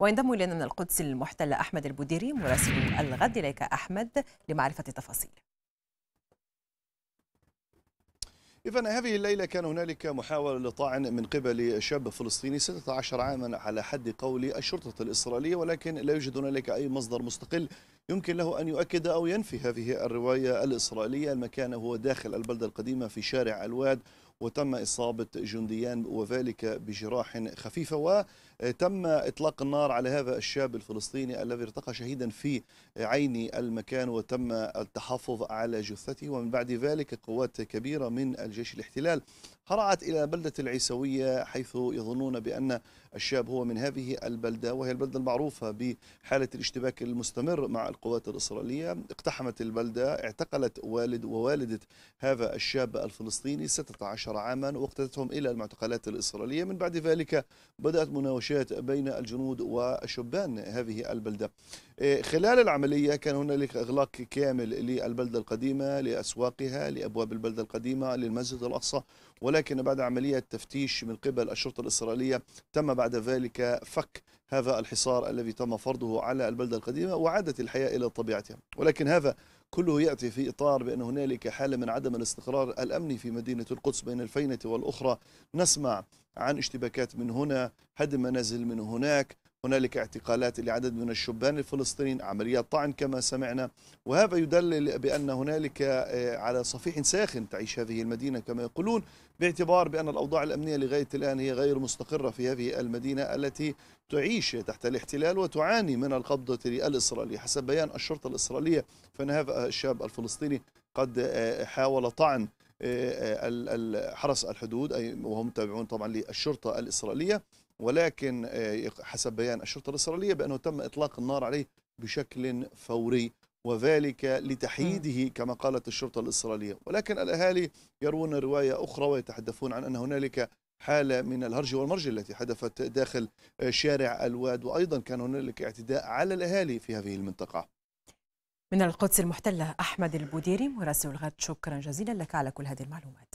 وينضم إلينا من القدس المحتلة أحمد البوديري مراسل الغد إليك أحمد لمعرفة التفاصيل إذا هذه الليلة كان هنالك محاولة لطعن من قبل شاب فلسطيني 16 عاما على حد قول الشرطة الإسرائيلية ولكن لا يوجد هنالك أي مصدر مستقل يمكن له أن يؤكد أو ينفي هذه الرواية الإسرائيلية المكان هو داخل البلدة القديمة في شارع الواد وتم إصابة جنديان وذلك بجراح خفيفة وتم إطلاق النار على هذا الشاب الفلسطيني الذي ارتقى شهيدا في عين المكان وتم التحفظ على جثته ومن بعد ذلك قوات كبيرة من الجيش الاحتلال هرعت إلى بلدة العيسوية حيث يظنون بأن الشاب هو من هذه البلدة وهي البلدة المعروفة بحالة الاشتباك المستمر مع القوات الإسرائيلية اقتحمت البلدة اعتقلت والد ووالدة هذا الشاب الفلسطيني 16 عشر عاما واقتدتهم إلى المعتقلات الإسرائيلية من بعد ذلك بدأت مناوشات بين الجنود وشبان هذه البلدة إيه، خلال العملية كان هنالك إغلاق كامل للبلدة القديمة لأسواقها لأبواب البلدة القديمة للمسجد الأقصى ولكن بعد عملية تفتيش من قبل الشرطة الإسرائيلية تم بعد ذلك فك هذا الحصار الذي تم فرضه على البلدة القديمة وعادت الحياة إلى طبيعتها ولكن هذا كله يأتي في إطار بأن هنالك حالة من عدم الاستقرار الأمني في مدينة القدس بين الفينة والأخرى نسمع عن اشتباكات من هنا هدم منازل من هناك هنالك اعتقالات لعدد من الشبان الفلسطينيين عمليات طعن كما سمعنا وهذا يدلل بأن هنالك آه، على صفيح ساخن تعيش هذه المدينة كما يقولون باعتبار بأن الأوضاع الأمنية لغاية الآن هي غير مستقرة في هذه المدينة التي تعيش تحت الاحتلال وتعاني من القبضة الإسرائيلية حسب بيان الشرطة الإسرائيلية فإن هذا الشاب الفلسطيني قد آه، حاول طعن حرس الحدود أي وهم تابعون طبعا للشرطة الإسرائيلية ولكن آه، حسب بيان الشرطة الإسرائيلية بأنه تم إطلاق النار عليه بشكل فوري وذلك لتحييده كما قالت الشرطة الإسرائيلية ولكن الأهالي يروون رواية أخرى ويتحدثون عن أن هنالك حالة من الهرج والمرج التي حدثت داخل آه، شارع الواد وأيضا كان هنالك اعتداء على الأهالي في هذه المنطقة من القدس المحتلة أحمد البوديري مراسل الغد شكرا جزيلا لك على كل هذه المعلومات